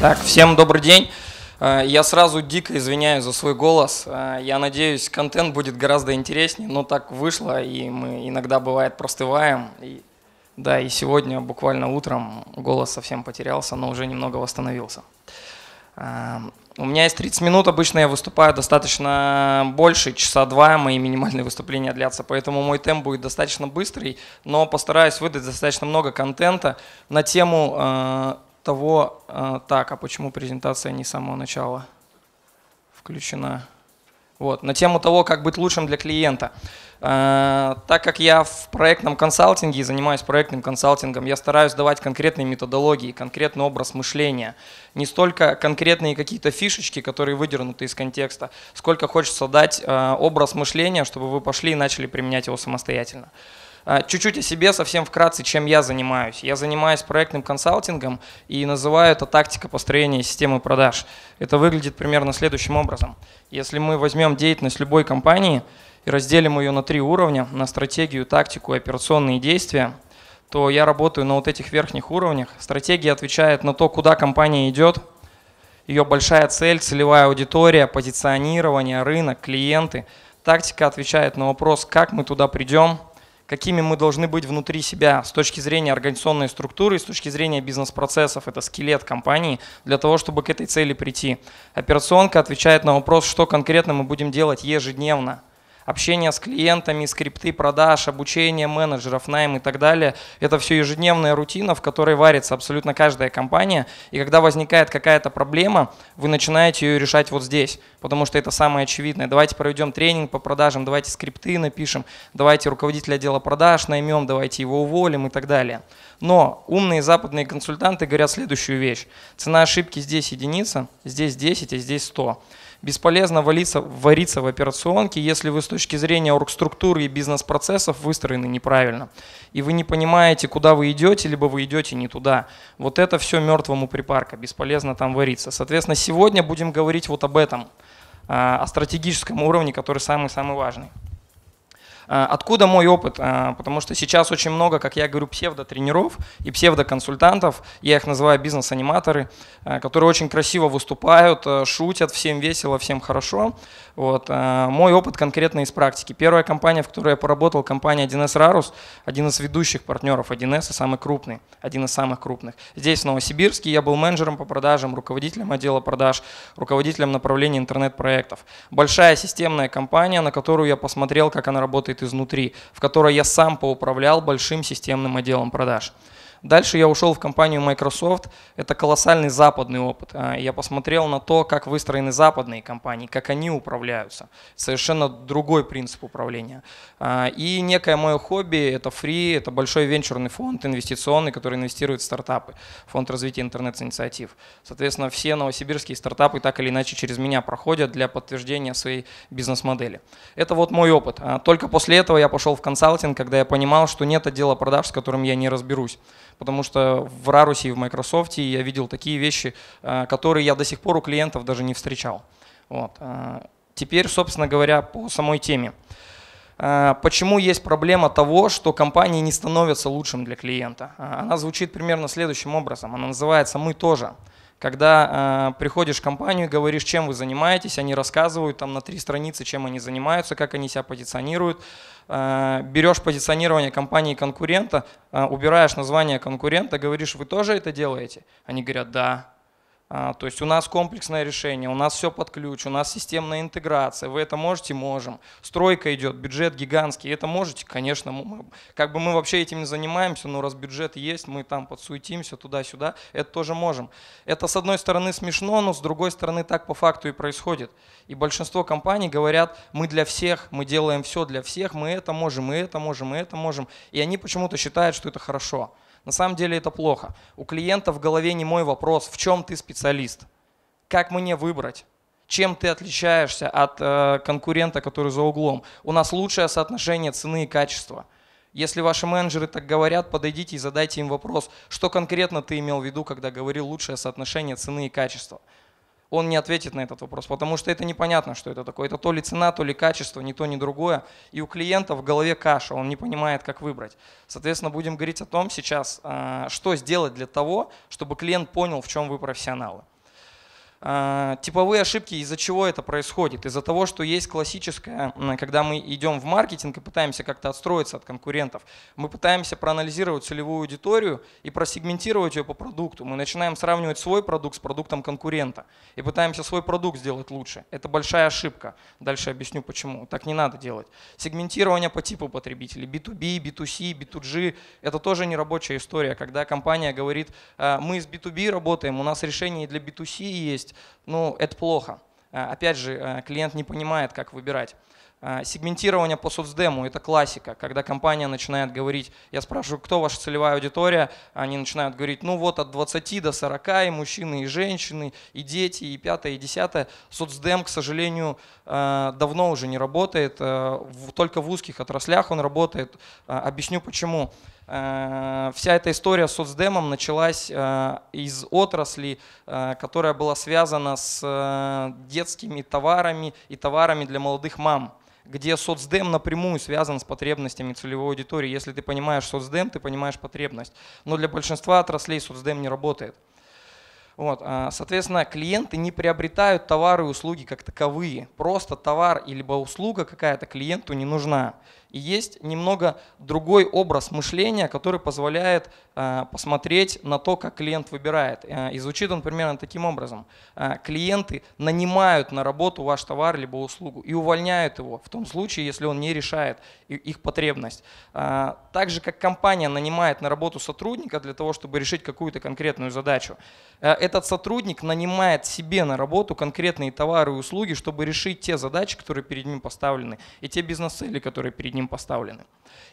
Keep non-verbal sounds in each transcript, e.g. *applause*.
Так, всем добрый день. Э, я сразу дико извиняюсь за свой голос. Э, я надеюсь, контент будет гораздо интереснее, но так вышло, и мы иногда бывает простываем. И, да, и сегодня буквально утром голос совсем потерялся, но уже немного восстановился. Э, у меня есть 30 минут, обычно я выступаю достаточно больше, часа два мои минимальные выступления длятся, поэтому мой темп будет достаточно быстрый, но постараюсь выдать достаточно много контента на тему того, а, так, а почему презентация не с самого начала включена? Вот, на тему того, как быть лучшим для клиента. А, так как я в проектном консалтинге и занимаюсь проектным консалтингом, я стараюсь давать конкретные методологии, конкретный образ мышления. Не столько конкретные какие-то фишечки, которые выдернуты из контекста, сколько хочется дать а, образ мышления, чтобы вы пошли и начали применять его самостоятельно. А, чуть-чуть о себе, совсем вкратце, чем я занимаюсь. Я занимаюсь проектным консалтингом и называю это тактика построения системы продаж. Это выглядит примерно следующим образом. Если мы возьмем деятельность любой компании и разделим ее на три уровня, на стратегию, тактику, и операционные действия, то я работаю на вот этих верхних уровнях. Стратегия отвечает на то, куда компания идет, ее большая цель, целевая аудитория, позиционирование, рынок, клиенты. Тактика отвечает на вопрос, как мы туда придем – какими мы должны быть внутри себя с точки зрения организационной структуры, с точки зрения бизнес-процессов. Это скелет компании для того, чтобы к этой цели прийти. Операционка отвечает на вопрос, что конкретно мы будем делать ежедневно общение с клиентами, скрипты продаж, обучение менеджеров, найм и так далее. Это все ежедневная рутина, в которой варится абсолютно каждая компания. И когда возникает какая-то проблема, вы начинаете ее решать вот здесь, потому что это самое очевидное. Давайте проведем тренинг по продажам, давайте скрипты напишем, давайте руководителя отдела продаж наймем, давайте его уволим и так далее. Но умные западные консультанты говорят следующую вещь. Цена ошибки здесь единица, здесь 10, а здесь 100. Бесполезно валиться, вариться в операционке, если вы с точки зрения оргструктуры и бизнес-процессов выстроены неправильно. И вы не понимаете, куда вы идете, либо вы идете не туда. Вот это все мертвому припарка, бесполезно там вариться. Соответственно, сегодня будем говорить вот об этом, а, о стратегическом уровне, который самый-самый важный. А, откуда мой опыт? А, потому что сейчас очень много, как я говорю, псевдотренеров и псевдоконсультантов, я их называю бизнес-аниматоры, а, которые очень красиво выступают, э, шутят, всем весело, всем хорошо. Вот. Э, мой опыт конкретно из практики. Первая компания, в которой я поработал, компания 1С Рарус, один из ведущих партнеров 1С, самый крупный, один из самых крупных. Здесь, в Новосибирске, я был менеджером по продажам, руководителем отдела продаж, руководителем направления интернет-проектов. Большая системная компания, на которую я посмотрел, как она работает изнутри, в которой я сам поуправлял большим системным отделом продаж. Дальше я ушел в компанию Microsoft. Это колоссальный западный опыт. А, я посмотрел на то, как выстроены западные компании, как они управляются. Совершенно другой принцип управления. А, и некое мое хобби – это фри, это большой венчурный фонд инвестиционный, который инвестирует в стартапы, фонд развития интернет-инициатив. Соответственно, все новосибирские стартапы так или иначе через меня проходят для подтверждения своей бизнес-модели. Это вот мой опыт. А, только после этого я пошел в консалтинг, когда я понимал, что нет отдела продаж, с которым я не разберусь потому что в Рарусе и в Microsoft я видел такие вещи, э, которые я до сих пор у клиентов даже не встречал. Вот. Э, теперь, собственно говоря, по самой теме. Э, почему есть проблема того, что компания не становится лучшим для клиента? Она звучит примерно следующим образом. Она называется «мы тоже» когда э, приходишь в компанию, говоришь, чем вы занимаетесь, они рассказывают там на три страницы, чем они занимаются, как они себя позиционируют. Э, берешь позиционирование компании конкурента, э, убираешь название конкурента, говоришь, вы тоже это делаете? Они говорят, да. А, то есть у нас комплексное решение, у нас все под ключ, у нас системная интеграция. Вы это можете? Можем. Стройка идет, бюджет гигантский. Это можете? Конечно. Мы, как бы мы вообще этим не занимаемся, но раз бюджет есть, мы там подсуетимся туда-сюда. Это тоже можем. Это с одной стороны смешно, но с другой стороны так по факту и происходит. И большинство компаний говорят, мы для всех, мы делаем все для всех, мы это можем, мы это можем, мы это можем. И они почему-то считают, что это хорошо. Хорошо. На самом деле это плохо. У клиента в голове не мой вопрос, в чем ты специалист, как мне выбрать, чем ты отличаешься от э, конкурента, который за углом. У нас лучшее соотношение цены и качества. Если ваши менеджеры так говорят, подойдите и задайте им вопрос, что конкретно ты имел в виду, когда говорил лучшее соотношение цены и качества он не ответит на этот вопрос, потому что это непонятно, что это такое. Это то ли цена, то ли качество, ни то, ни другое. И у клиента в голове каша, он не понимает, как выбрать. Соответственно, будем говорить о том сейчас, а, что сделать для того, чтобы клиент понял, в чем вы профессионалы. А, типовые ошибки, из-за чего это происходит? Из-за того, что есть классическое, когда мы идем в маркетинг и пытаемся как-то отстроиться от конкурентов, мы пытаемся проанализировать целевую аудиторию и просегментировать ее по продукту. Мы начинаем сравнивать свой продукт с продуктом конкурента и пытаемся свой продукт сделать лучше. Это большая ошибка. Дальше объясню почему. Так не надо делать. Сегментирование по типу потребителей. B2B, B2C, B2G – это тоже нерабочая история, когда компания говорит, «А, мы с B2B работаем, у нас решение для B2C есть, есть, ну, это плохо. Э, опять же, э, клиент не понимает, как выбирать. Э, сегментирование по соцдему – это классика, когда компания начинает говорить, я спрашиваю, кто ваша целевая аудитория, они начинают говорить, ну вот от 20 до 40, и мужчины, и женщины, и дети, и пятое, и десятое. Соцдем, к сожалению, давно уже не работает, только в узких отраслях он работает. Объясню почему. Почему? Э, вся эта история с соцдемом началась э, из отрасли, э, которая была связана с детскими товарами и товарами для молодых мам где соцдем напрямую связан с потребностями целевой аудитории. Если ты понимаешь соцдем, ты понимаешь потребность. Но для большинства отраслей соцдем не работает. Вот, соответственно, клиенты не приобретают товары и услуги как таковые. Просто товар или услуга какая-то клиенту не нужна и есть немного другой образ мышления, который позволяет э, посмотреть на то, как клиент выбирает. Э, и звучит он примерно таким образом. Э, клиенты нанимают на работу ваш товар либо услугу и увольняют его в том случае, если он не решает их потребность. Так же, как компания нанимает на работу сотрудника для того, чтобы решить какую-то конкретную задачу, этот сотрудник нанимает себе на работу конкретные товары и услуги, чтобы решить те задачи, которые перед ним поставлены, и те бизнес-цели, которые перед ним ним поставлены.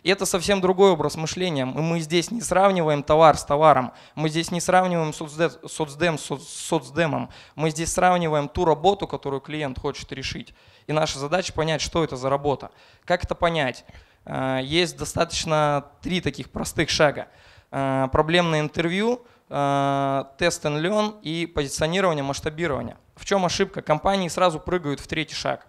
И это совсем другой образ мышления. Мы здесь не сравниваем товар с товаром, мы здесь не сравниваем соцдем с соцдемом, мы здесь сравниваем ту работу, которую клиент хочет решить. И наша задача понять, что это за работа. Как это понять? Э, есть достаточно три таких простых шага. Э, проблемное интервью, э, тест and learn и позиционирование, масштабирование. В чем ошибка? Компании сразу прыгают в третий шаг,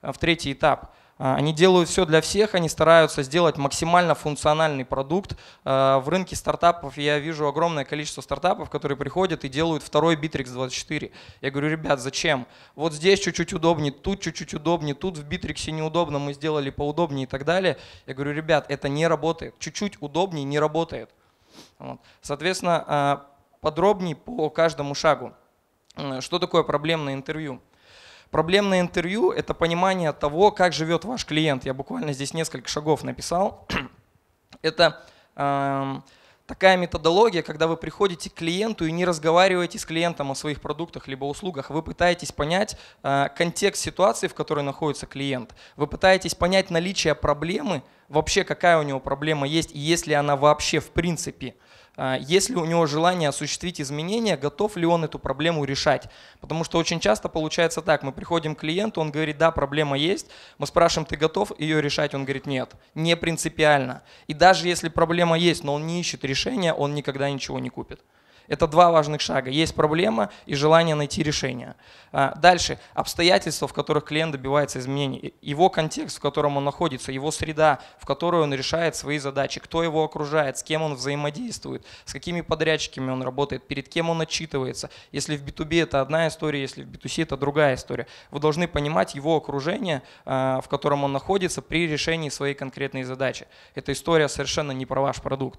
в третий этап – а, они делают все для всех, они стараются сделать максимально функциональный продукт. А, в рынке стартапов я вижу огромное количество стартапов, которые приходят и делают второй Bittrex 24. Я говорю, ребят, зачем? Вот здесь чуть-чуть удобнее, тут чуть-чуть удобнее, тут в Bittrex неудобно, мы сделали поудобнее и так далее. Я говорю, ребят, это не работает. Чуть-чуть удобнее не работает. Вот. Соответственно, а, подробнее по каждому шагу. Что такое проблемное интервью? Проблемное интервью – это понимание того, как живет ваш клиент. Я буквально здесь несколько шагов написал. *clears throat* это э, такая методология, когда вы приходите к клиенту и не разговариваете с клиентом о своих продуктах либо услугах. Вы пытаетесь понять э, контекст ситуации, в которой находится клиент. Вы пытаетесь понять наличие проблемы, вообще какая у него проблема есть и есть ли она вообще в принципе. А, есть ли у него желание осуществить изменения, готов ли он эту проблему решать. Потому что очень часто получается так, мы приходим к клиенту, он говорит, да, проблема есть, мы спрашиваем, ты готов ее решать, он говорит, нет, не принципиально. И даже если проблема есть, но он не ищет решения, он никогда ничего не купит. Это два важных шага. Есть проблема и желание найти решение. А, дальше. Обстоятельства, в которых клиент добивается изменений. Его контекст, в котором он находится, его среда, в которой он решает свои задачи, кто его окружает, с кем он взаимодействует, с какими подрядчиками он работает, перед кем он отчитывается. Если в B2B это одна история, если в B2C это другая история. Вы должны понимать его окружение, а, в котором он находится при решении своей конкретной задачи. Эта история совершенно не про ваш продукт.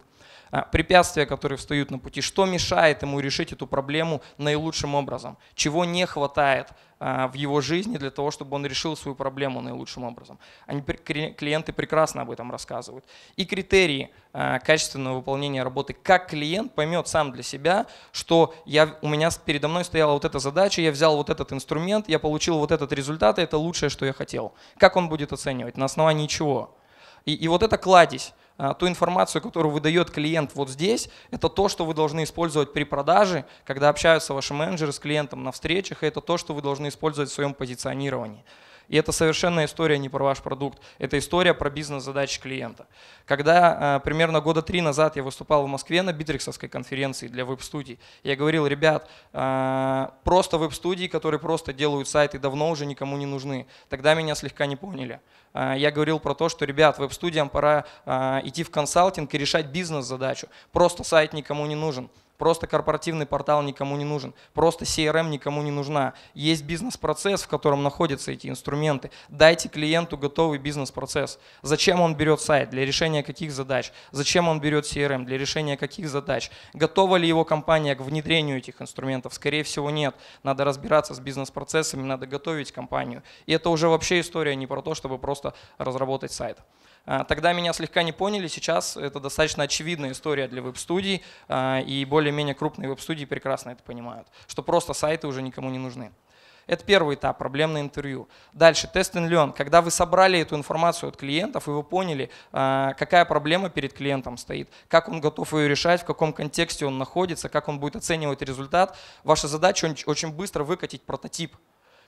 А, препятствия, которые встают на пути, что мешает ему решить эту проблему наилучшим образом, чего не хватает а, в его жизни для того, чтобы он решил свою проблему наилучшим образом. Они, клиенты прекрасно об этом рассказывают. И критерии а, качественного выполнения работы, как клиент поймет сам для себя, что я, у меня передо мной стояла вот эта задача, я взял вот этот инструмент, я получил вот этот результат, и это лучшее, что я хотел. Как он будет оценивать? На основании чего? И, и вот эта кладезь, а, ту информацию, которую выдает клиент вот здесь, это то, что вы должны использовать при продаже, когда общаются ваши менеджеры с клиентом на встречах, и это то, что вы должны использовать в своем позиционировании. И это совершенно история не про ваш продукт, это история про бизнес-задачи клиента. Когда э, примерно года три назад я выступал в Москве на битриксовской конференции для веб-студий, я говорил, ребят, э, просто веб-студии, которые просто делают сайты, давно уже никому не нужны. Тогда меня слегка не поняли. Э, я говорил про то, что, ребят, веб-студиям пора идти в консалтинг и решать бизнес-задачу. Просто сайт никому не нужен. Просто корпоративный портал никому не нужен. Просто CRM никому не нужна. Есть бизнес-процесс, в котором находятся эти инструменты. Дайте клиенту готовый бизнес-процесс. Зачем он берет сайт? Для решения каких задач? Зачем он берет CRM? Для решения каких задач? Готова ли его компания к внедрению этих инструментов? Скорее всего, нет. Надо разбираться с бизнес-процессами, надо готовить компанию. И это уже вообще история не про то, чтобы просто разработать сайт. А, тогда меня слегка не поняли, сейчас это достаточно очевидная история для веб-студий а, и более более-менее крупные веб-студии прекрасно это понимают, что просто сайты уже никому не нужны. Это первый этап, проблемное интервью. Дальше, тест and learn. Когда вы собрали эту информацию от клиентов, и вы поняли, а, какая проблема перед клиентом стоит, как он готов ее решать, в каком контексте он находится, как он будет оценивать результат, ваша задача очень быстро выкатить прототип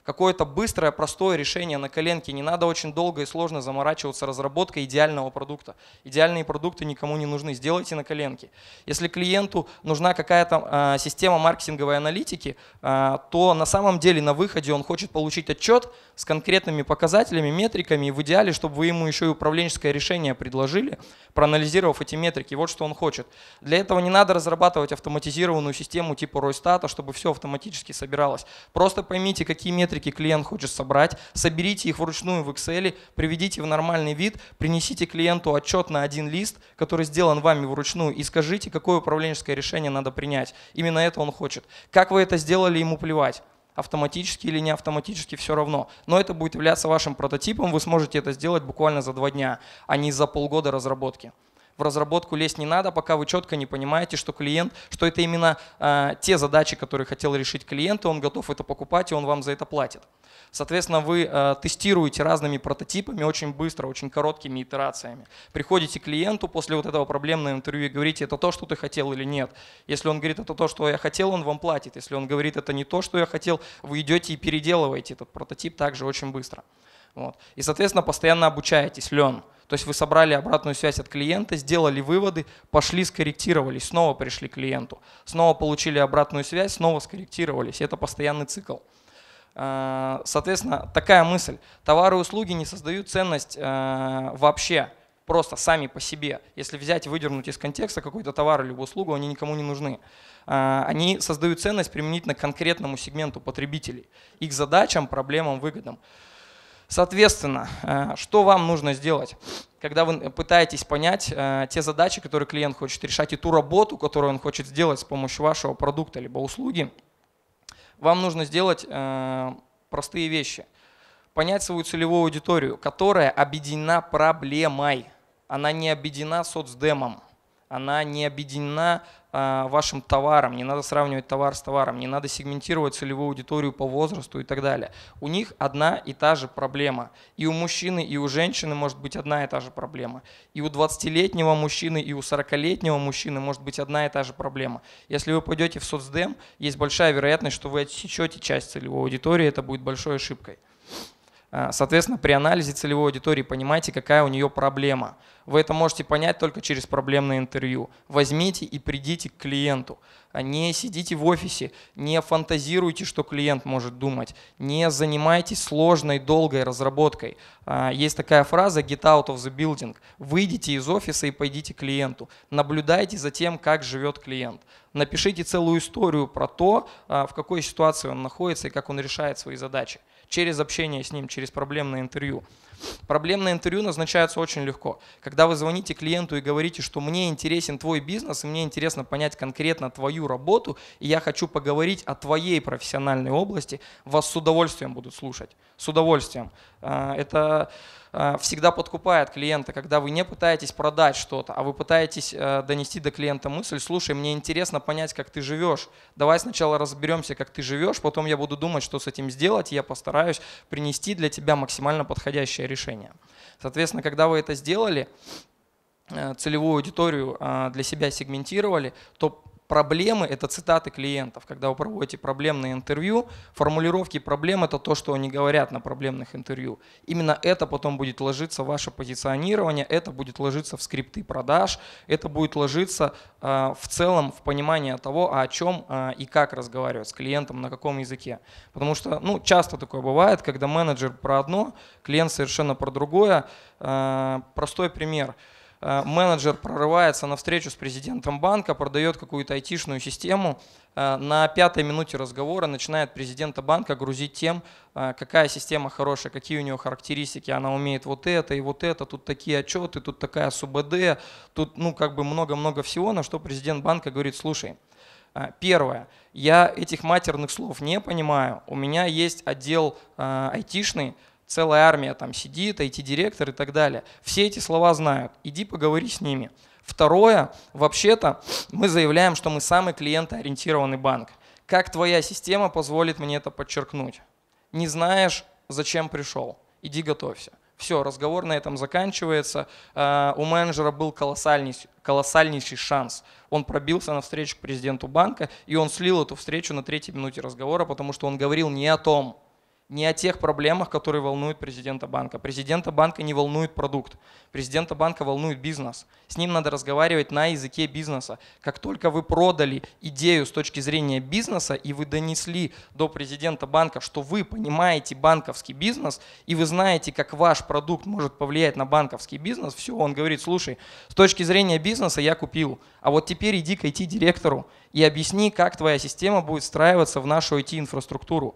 какое-то быстрое, простое решение на коленке. Не надо очень долго и сложно заморачиваться разработкой идеального продукта. Идеальные продукты никому не нужны. Сделайте на коленке. Если клиенту нужна какая-то а, система маркетинговой аналитики, а, то на самом деле на выходе он хочет получить отчет, с конкретными показателями, метриками, и в идеале, чтобы вы ему еще и управленческое решение предложили, проанализировав эти метрики. Вот что он хочет. Для этого не надо разрабатывать автоматизированную систему типа Ройстата, чтобы все автоматически собиралось. Просто поймите, какие метрики клиент хочет собрать, соберите их вручную в Excel, приведите в нормальный вид, принесите клиенту отчет на один лист, который сделан вами вручную, и скажите, какое управленческое решение надо принять. Именно это он хочет. Как вы это сделали, ему плевать автоматически или не автоматически, все равно. Но это будет являться вашим прототипом, вы сможете это сделать буквально за два дня, а не за полгода разработки в разработку лезть не надо, пока вы четко не понимаете, что клиент, что это именно э, те задачи, которые хотел решить клиент, и он готов это покупать, и он вам за это платит. Соответственно, вы э, тестируете разными прототипами очень быстро, очень короткими итерациями. Приходите к клиенту после вот этого проблемного интервью и говорите, это то, что ты хотел или нет. Если он говорит, это то, что я хотел, он вам платит. Если он говорит, это не то, что я хотел, вы идете и переделываете этот прототип также очень быстро. Вот. И, соответственно, постоянно обучаетесь, Лен. То есть вы собрали обратную связь от клиента, сделали выводы, пошли, скорректировались, снова пришли к клиенту, снова получили обратную связь, снова скорректировались. Это постоянный цикл. Э, соответственно, такая мысль. Товары и услуги не создают ценность э, вообще, просто сами по себе. Если взять выдернуть из контекста какой-то товар или услугу, они никому не нужны. Э, они создают ценность применительно к конкретному сегменту потребителей, их задачам, проблемам, выгодам. Соответственно, э, что вам нужно сделать, когда вы пытаетесь понять э, те задачи, которые клиент хочет решать, и ту работу, которую он хочет сделать с помощью вашего продукта либо услуги, вам нужно сделать э, простые вещи. Понять свою целевую аудиторию, которая объединена проблемой. Она не объединена соцдемом, она не объединена а, вашим товаром, не надо сравнивать товар с товаром, не надо сегментировать целевую аудиторию по возрасту и так далее. У них одна и та же проблема. И у мужчины, и у женщины может быть одна и та же проблема. И у 20-летнего мужчины, и у 40-летнего мужчины может быть одна и та же проблема. Если вы пойдете в соцдем, есть большая вероятность, что вы отсечете часть целевой аудитории, это будет большой ошибкой. Э, соответственно, при анализе целевой аудитории понимайте, какая у нее проблема. Вы это можете понять только через проблемное интервью. Возьмите и придите к клиенту. А не сидите в офисе, не фантазируйте, что клиент может думать. Не занимайтесь сложной, долгой разработкой. А, есть такая фраза «get out of the building». Выйдите из офиса и пойдите к клиенту. Наблюдайте за тем, как живет клиент. Напишите целую историю про то, а, в какой ситуации он находится и как он решает свои задачи через общение с ним, через проблемное интервью. Проблемное интервью назначается очень легко. Когда вы звоните клиенту и говорите, что мне интересен твой бизнес, и мне интересно понять конкретно твою работу, и я хочу поговорить о твоей профессиональной области, вас с удовольствием будут слушать. С удовольствием. А, это Э, всегда подкупает клиента, когда вы не пытаетесь продать что-то, а вы пытаетесь э, донести до клиента мысль, слушай, мне интересно понять, как ты живешь, давай сначала разберемся, как ты живешь, потом я буду думать, что с этим сделать, и я постараюсь принести для тебя максимально подходящее решение. Соответственно, когда вы это сделали, э, целевую аудиторию для себя сегментировали, то проблемы – это цитаты клиентов. Когда вы проводите проблемные интервью, формулировки проблем – это то, что они говорят на проблемных интервью. Именно это потом будет ложиться в ваше позиционирование, это будет ложиться в скрипты продаж, это будет ложиться э, в целом в понимание того, о чем э, и как разговаривать с клиентом, на каком языке. Потому что ну, часто такое бывает, когда менеджер про одно, клиент совершенно про другое. Э, простой пример – Э, менеджер прорывается на встречу с президентом банка, продает какую-то айтишную систему, э, на пятой минуте разговора начинает президента банка грузить тем, э, какая система хорошая, какие у нее характеристики, она умеет вот это и вот это, тут такие отчеты, тут такая СУБД, тут ну как бы много-много всего, на что президент банка говорит, слушай, Первое. Я этих матерных слов не понимаю. У меня есть отдел айтишный, целая армия там сидит, IT-директор и так далее. Все эти слова знают. Иди поговори с ними. Второе, вообще-то мы заявляем, что мы самый клиентоориентированный банк. Как твоя система позволит мне это подчеркнуть? Не знаешь, зачем пришел? Иди готовься. Все, разговор на этом заканчивается. А, у менеджера был колоссальный, колоссальнейший шанс. Он пробился на встречу к президенту банка, и он слил эту встречу на третьей минуте разговора, потому что он говорил не о том, не о тех проблемах, которые волнуют президента банка. Президента банка не волнует продукт. Президента банка волнует бизнес. С ним надо разговаривать на языке бизнеса. Как только вы продали идею с точки зрения бизнеса, и вы донесли до президента банка, что вы понимаете банковский бизнес, и вы знаете, как ваш продукт может повлиять на банковский бизнес, все, он говорит, слушай, с точки зрения бизнеса я купил, а вот теперь иди к IT-директору и объясни, как твоя система будет встраиваться в нашу IT-инфраструктуру.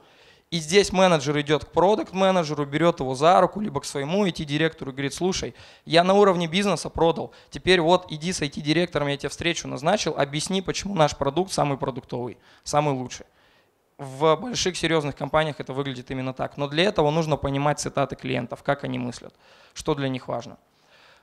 И здесь менеджер идет к продукт-менеджеру, берет его за руку, либо к своему IT-директору и говорит, слушай, я на уровне бизнеса продал, теперь вот иди с IT-директором, я тебе встречу назначил, объясни, почему наш продукт самый продуктовый, самый лучший. В больших серьезных компаниях это выглядит именно так. Но для этого нужно понимать цитаты клиентов, как они мыслят, что для них важно.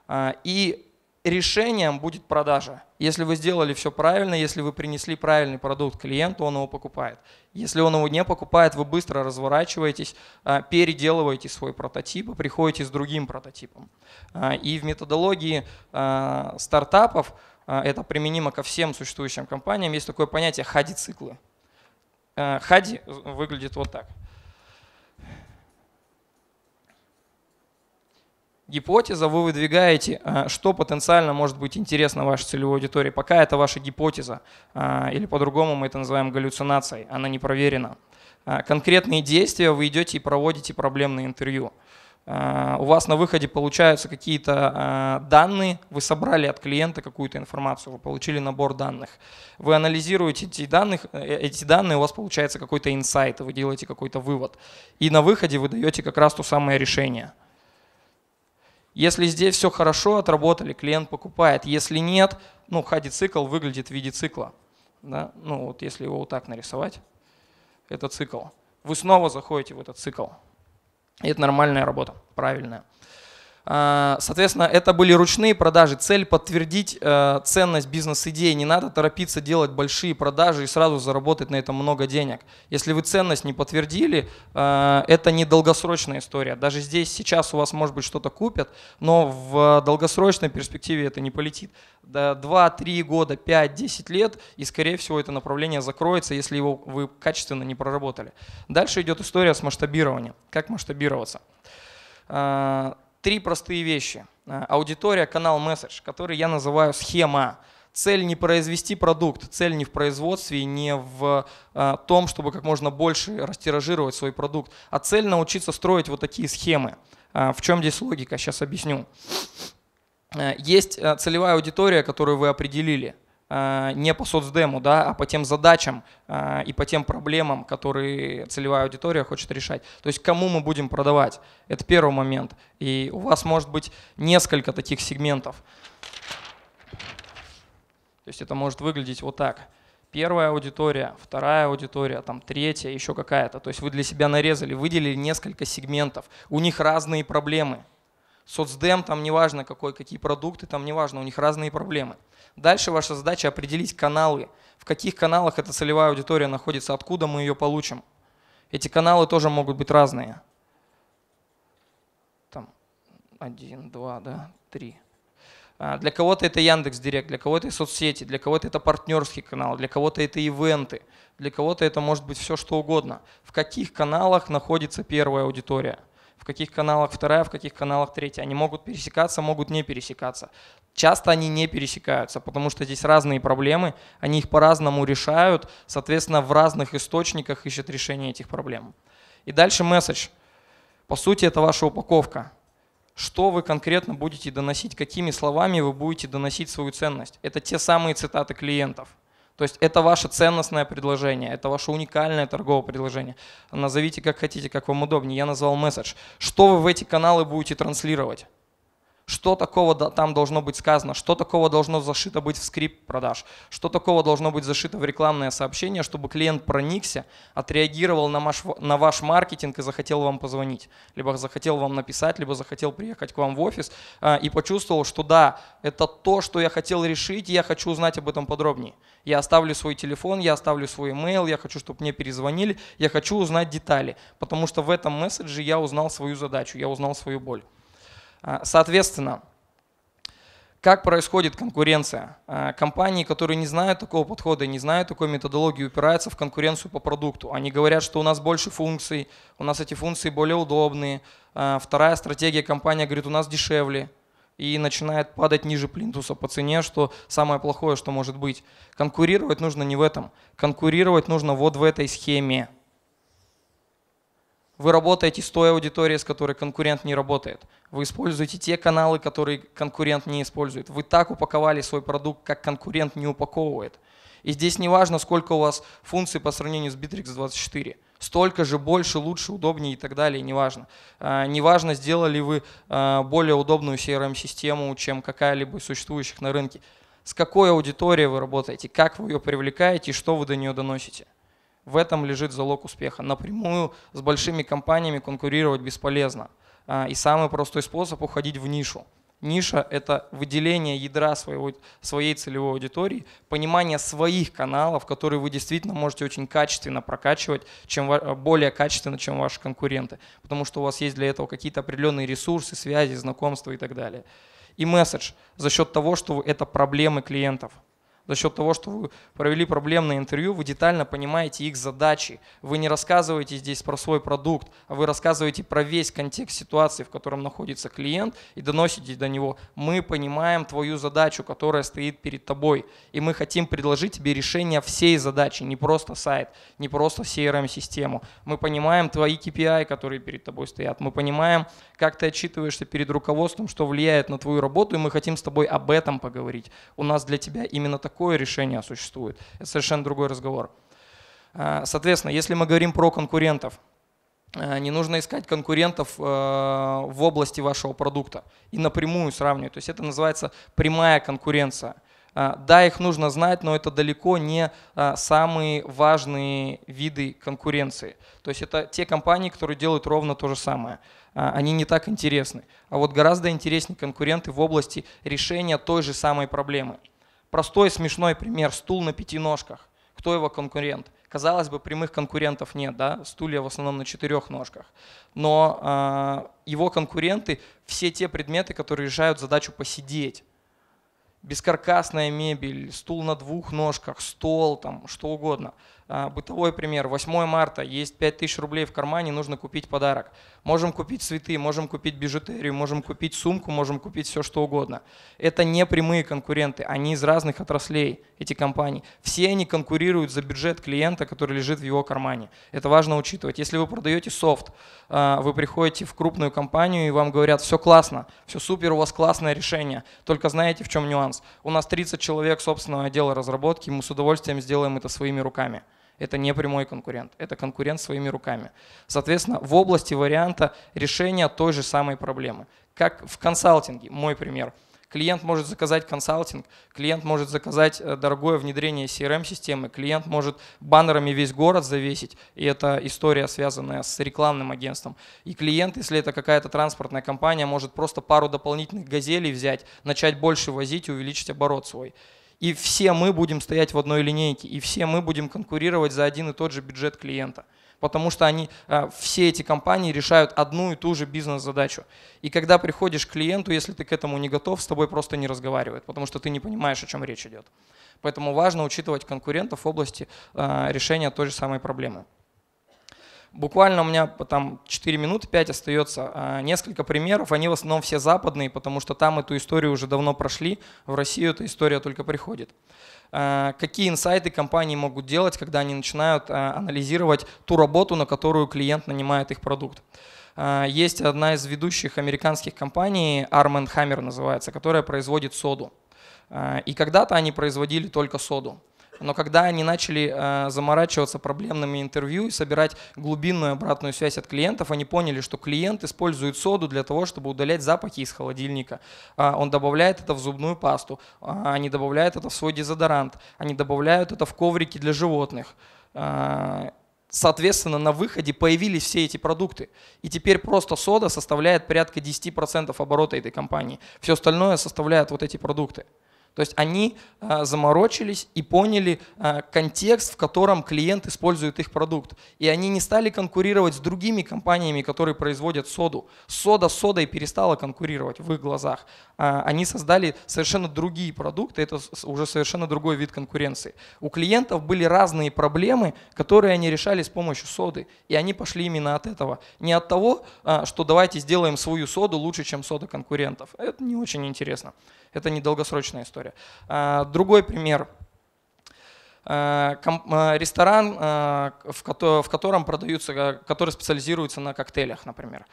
А, и решением будет продажа. Если вы сделали все правильно, если вы принесли правильный продукт клиенту, он его покупает. Если он его не покупает, вы быстро разворачиваетесь, а, переделываете свой прототип и приходите с другим прототипом. А, и в методологии а, стартапов, это применимо ко всем существующим компаниям, есть такое понятие хади-циклы. Хади выглядит вот так. гипотеза, вы выдвигаете, э, что потенциально может быть интересно вашей целевой аудитории. Пока это ваша гипотеза, э, или по-другому мы это называем галлюцинацией, она не проверена. Э, конкретные действия вы идете и проводите проблемные интервью. У вас на выходе получаются какие-то данные, вы собрали от клиента какую-то информацию, вы получили набор данных. Вы анализируете эти, данные, эти данные, у вас получается какой-то инсайт, вы делаете какой-то вывод. И на выходе вы даете как раз то самое решение – если здесь все хорошо, отработали, клиент покупает. Если нет, ну, хади-цикл выглядит в виде цикла. Да? Ну, вот если его вот так нарисовать, это цикл. Вы снова заходите в этот цикл. И это нормальная работа, правильная. А, соответственно, это были ручные продажи. Цель подтвердить э, ценность бизнес-идеи. Не надо торопиться делать большие продажи и сразу заработать на этом много денег. Если вы ценность не подтвердили, э, это не долгосрочная история. Даже здесь сейчас у вас, может быть, что-то купят, но в долгосрочной перспективе это не полетит. 2-3 года, 5-10 лет, и, скорее всего, это направление закроется, если его вы качественно не проработали. Дальше идет история с масштабированием. Как масштабироваться? А, три простые вещи. Э, аудитория, канал, месседж, который я называю схема. Цель не произвести продукт, цель не в производстве, не в э, том, чтобы как можно больше растиражировать свой продукт, а цель научиться строить вот такие схемы. Э, в чем здесь логика, сейчас объясню. есть целевая аудитория, которую вы определили. Э, не по соцдему, да, а по тем задачам э, и по тем проблемам, которые целевая аудитория хочет решать. То есть кому мы будем продавать? Это первый момент. И у вас может быть несколько таких сегментов. То есть это может выглядеть вот так. Первая аудитория, вторая аудитория, там третья, еще какая-то. То есть вы для себя нарезали, выделили несколько сегментов. У них разные проблемы. Соцдем, там неважно какой, какие продукты, там неважно, у них разные проблемы. Дальше ваша задача определить каналы, в каких каналах эта целевая аудитория находится, откуда мы ее получим. Эти каналы тоже могут быть разные. Там один, два, да, три. А, для кого-то это Яндекс Директ, для кого-то соцсети, для кого-то это партнерский канал, для кого-то это ивенты, для кого-то это может быть все что угодно. В каких каналах находится первая аудитория? в каких каналах вторая, в каких каналах третья. Они могут пересекаться, могут не пересекаться. Часто они не пересекаются, потому что здесь разные проблемы, они их по-разному решают, соответственно, в разных источниках ищут решение этих проблем. И дальше месседж. По сути, это ваша упаковка. Что вы конкретно будете доносить, какими словами вы будете доносить свою ценность. Это те самые цитаты клиентов. То есть это ваше ценностное предложение, это ваше уникальное торговое предложение. Назовите как хотите, как вам удобнее. Я назвал месседж. Что вы в эти каналы будете транслировать? Что такого там должно быть сказано? Что такого должно зашито быть в скрипт продаж? Что такого должно быть зашито в рекламное сообщение, чтобы клиент проникся, отреагировал на ваш, на ваш маркетинг и захотел вам позвонить? Либо захотел вам написать, либо захотел приехать к вам в офис а, и почувствовал, что да, это то, что я хотел решить, и я хочу узнать об этом подробнее. Я оставлю свой телефон, я оставлю свой email, я хочу, чтобы мне перезвонили, я хочу узнать детали, потому что в этом месседже я узнал свою задачу, я узнал свою боль. А, соответственно, как происходит конкуренция? А, компании, которые не знают такого подхода, не знают такой методологии, упираются в конкуренцию по продукту. Они говорят, что у нас больше функций, у нас эти функции более удобные. А, вторая стратегия компания говорит, у нас дешевле и начинает падать ниже плинтуса по цене, что самое плохое, что может быть. Конкурировать нужно не в этом. Конкурировать нужно вот в этой схеме. Вы работаете с той аудиторией, с которой конкурент не работает. Вы используете те каналы, которые конкурент не использует. Вы так упаковали свой продукт, как конкурент не упаковывает – и здесь не важно, сколько у вас функций по сравнению с Bittrex 24 столько же больше, лучше, удобнее и так далее, неважно. А, неважно, сделали вы а, более удобную CRM-систему, чем какая-либо из существующих на рынке. С какой аудиторией вы работаете, как вы ее привлекаете и что вы до нее доносите. В этом лежит залог успеха. Напрямую с большими компаниями конкурировать бесполезно. А, и самый простой способ – уходить в нишу – Ниша – это выделение ядра своего, своей целевой аудитории, понимание своих каналов, которые вы действительно можете очень качественно прокачивать, чем, э, более качественно, чем ваши конкуренты, потому что у вас есть для этого какие-то определенные ресурсы, связи, знакомства и так далее. И месседж за счет того, что это проблемы клиентов – за счет того, что вы провели проблемное интервью, вы детально понимаете их задачи. Вы не рассказываете здесь про свой продукт, а вы рассказываете про весь контекст ситуации, в котором находится клиент, и доносите до него. Мы понимаем твою задачу, которая стоит перед тобой, и мы хотим предложить тебе решение всей задачи, не просто сайт, не просто CRM-систему. Мы понимаем твои KPI, которые перед тобой стоят. Мы понимаем, как ты отчитываешься перед руководством, что влияет на твою работу, и мы хотим с тобой об этом поговорить. У нас для тебя именно такой какое решение существует. Это совершенно другой разговор. Э, соответственно, если мы говорим про конкурентов, э, не нужно искать конкурентов э, в области вашего продукта и напрямую сравнивать. То есть это называется прямая конкуренция. Да, их нужно знать, но это далеко не самые важные виды конкуренции. То есть это те компании, которые делают ровно то же самое. Они не так интересны. А вот гораздо интереснее конкуренты в области решения той же самой проблемы. Простой смешной пример. Стул на пяти ножках. Кто его конкурент? Казалось бы, прямых конкурентов нет, да, стулья в основном на четырех ножках. Но э, его конкуренты все те предметы, которые решают задачу посидеть. Бескаркасная мебель, стул на двух ножках, стол, там, что угодно. А, бытовой пример. 8 марта, есть 5000 рублей в кармане, нужно купить подарок. Можем купить цветы, можем купить бижутерию, можем купить сумку, можем купить все что угодно. Это не прямые конкуренты, они из разных отраслей, эти компании. Все они конкурируют за бюджет клиента, который лежит в его кармане. Это важно учитывать. Если вы продаете софт, а, вы приходите в крупную компанию и вам говорят, все классно, все супер, у вас классное решение. Только знаете, в чем нюанс? У нас 30 человек собственного отдела разработки, мы с удовольствием сделаем это своими руками. Это не прямой конкурент, это конкурент своими руками. Соответственно, в области варианта решения той же самой проблемы. Как в консалтинге, мой пример – Клиент может заказать консалтинг, клиент может заказать э, дорогое внедрение CRM-системы, клиент может баннерами весь город завесить, и это история, связанная с рекламным агентством. И клиент, если это какая-то транспортная компания, может просто пару дополнительных газелей взять, начать больше возить и увеличить оборот свой и все мы будем стоять в одной линейке, и все мы будем конкурировать за один и тот же бюджет клиента. Потому что они, а, все эти компании решают одну и ту же бизнес-задачу. И когда приходишь к клиенту, если ты к этому не готов, с тобой просто не разговаривают, потому что ты не понимаешь, о чем речь идет. Поэтому важно учитывать конкурентов в области а, решения той же самой проблемы. Буквально у меня там 4 минуты 5 остается. А, несколько примеров, они в основном все западные, потому что там эту историю уже давно прошли, в Россию эта история только приходит. А, какие инсайты компании могут делать, когда они начинают а, анализировать ту работу, на которую клиент нанимает их продукт? Есть одна из ведущих американских компаний, Arm Hammer называется, которая производит соду. И когда-то они производили только соду но когда они начали э, заморачиваться проблемными интервью и собирать глубинную обратную связь от клиентов, они поняли, что клиент использует соду для того, чтобы удалять запахи из холодильника. Э, он добавляет это в зубную пасту, э, они добавляют это в свой дезодорант, они добавляют это в коврики для животных. Э, Соответственно, на выходе появились все эти продукты. И теперь просто сода составляет порядка 10% оборота этой компании. Все остальное составляют вот эти продукты. То есть они а, заморочились и поняли а, контекст, в котором клиент использует их продукт. И они не стали конкурировать с другими компаниями, которые производят соду. Сода с содой перестала конкурировать в их глазах. А, они создали совершенно другие продукты, это уже совершенно другой вид конкуренции. У клиентов были разные проблемы, которые они решали с помощью соды. И они пошли именно от этого. Не от того, что давайте сделаем свою соду лучше, чем сода конкурентов. Это не очень интересно. Это не долгосрочная история далее. Другой пример. А, а, ресторан, а, в котором продаются, который специализируется на коктейлях, например.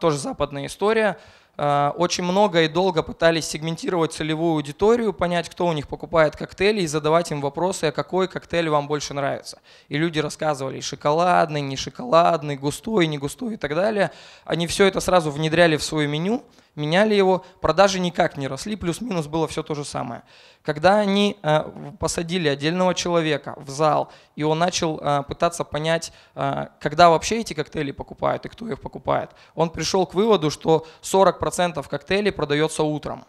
Тоже западная история. Очень много и долго пытались сегментировать целевую аудиторию, понять, кто у них покупает коктейли и задавать им вопросы, а какой коктейль вам больше нравится. И люди рассказывали, шоколадный, не шоколадный, густой, не густой и так далее. Они все это сразу внедряли в свое меню – меняли его, продажи никак не росли, плюс-минус было все то же самое. Когда они э, посадили отдельного человека в зал, и он начал э, пытаться понять, э, когда вообще эти коктейли покупают и кто их покупает, он пришел к выводу, что 40% коктейлей продается утром.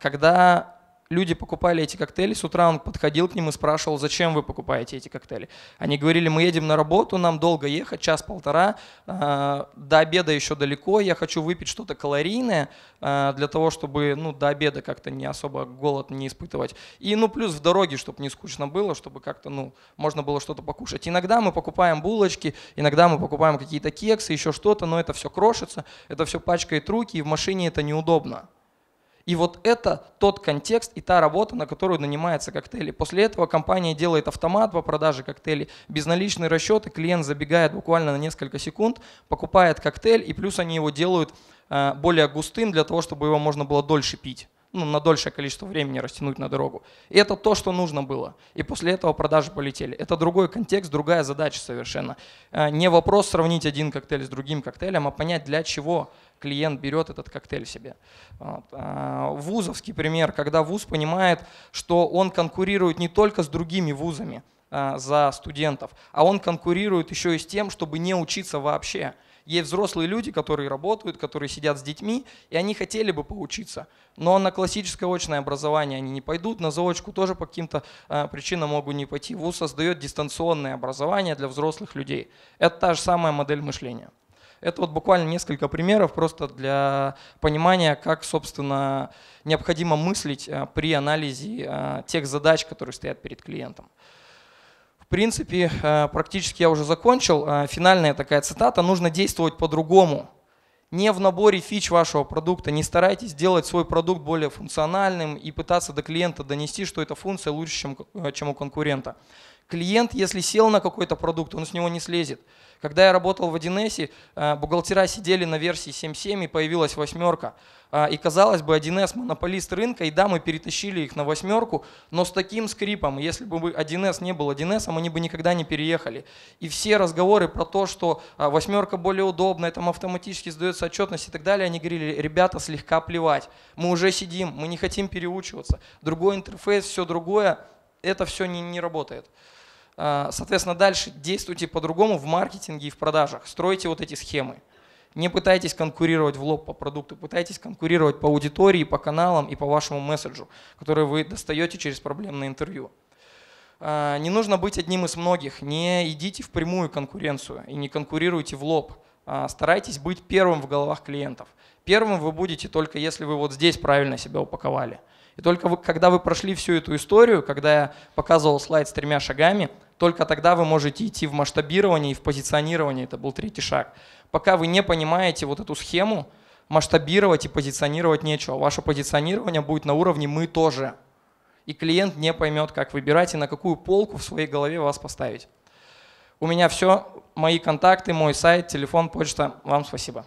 Когда люди покупали эти коктейли, с утра он подходил к ним и спрашивал, зачем вы покупаете эти коктейли. Они говорили, мы едем на работу, нам долго ехать, час-полтора, а, до обеда еще далеко, я хочу выпить что-то калорийное а, для того, чтобы ну, до обеда как-то не особо голод не испытывать. И ну плюс в дороге, чтобы не скучно было, чтобы как-то ну можно было что-то покушать. Иногда мы покупаем булочки, иногда мы покупаем какие-то кексы, еще что-то, но это все крошится, это все пачкает руки, и в машине это неудобно. И вот это тот контекст и та работа, на которую нанимаются коктейли. После этого компания делает автомат по продаже коктейлей, безналичный расчет, и клиент забегает буквально на несколько секунд, покупает коктейль, и плюс они его делают э, более густым для того, чтобы его можно было дольше пить ну, на дольшее количество времени растянуть на дорогу. И это то, что нужно было. И после этого продажи полетели. Это другой контекст, другая задача совершенно. Э, не вопрос сравнить один коктейль с другим коктейлем, а понять, для чего клиент берет этот коктейль себе. Вот. А, вузовский пример, когда вуз понимает, что он конкурирует не только с другими вузами а, за студентов, а он конкурирует еще и с тем, чтобы не учиться вообще. Есть взрослые люди, которые работают, которые сидят с детьми, и они хотели бы поучиться. Но на классическое очное образование они не пойдут, на заочку тоже по каким-то э, причинам могут не пойти. ВУЗ создает дистанционное образование для взрослых людей. Это та же самая модель мышления. Это вот буквально несколько примеров просто для понимания, как, собственно, необходимо мыслить э, при анализе э, тех задач, которые стоят перед клиентом. В принципе, э, практически я уже закончил. Финальная такая цитата. Нужно действовать по-другому. Не в наборе фич вашего продукта. Не старайтесь делать свой продукт более функциональным и пытаться до клиента донести, что эта функция лучше, чем, чем у конкурента. Клиент, если сел на какой-то продукт, он с него не слезет. Когда я работал в 1С, э, бухгалтера сидели на версии 7.7 и появилась восьмерка. Э, и казалось бы, 1С монополист рынка, и да, мы перетащили их на восьмерку, но с таким скрипом, если бы 1С не был 1С, они бы никогда не переехали. И все разговоры про то, что э, восьмерка более удобная, там автоматически сдается отчетность и так далее, они говорили, ребята, слегка плевать, мы уже сидим, мы не хотим переучиваться. Другой интерфейс, все другое, это все не, не работает. А, соответственно, дальше действуйте по-другому в маркетинге и в продажах. Стройте вот эти схемы. Не пытайтесь конкурировать в лоб по продукту, пытайтесь конкурировать по аудитории, по каналам и по вашему месседжу, который вы достаете через проблемное интервью. А, не нужно быть одним из многих. Не идите в прямую конкуренцию и не конкурируйте в лоб. А старайтесь быть первым в головах клиентов. Первым вы будете только если вы вот здесь правильно себя упаковали – и только вы, когда вы прошли всю эту историю, когда я показывал слайд с тремя шагами, только тогда вы можете идти в масштабирование и в позиционирование. Это был третий шаг. Пока вы не понимаете вот эту схему, масштабировать и позиционировать нечего. Ваше позиционирование будет на уровне «мы тоже». И клиент не поймет, как выбирать и на какую полку в своей голове вас поставить. У меня все. Мои контакты, мой сайт, телефон, почта. Вам спасибо.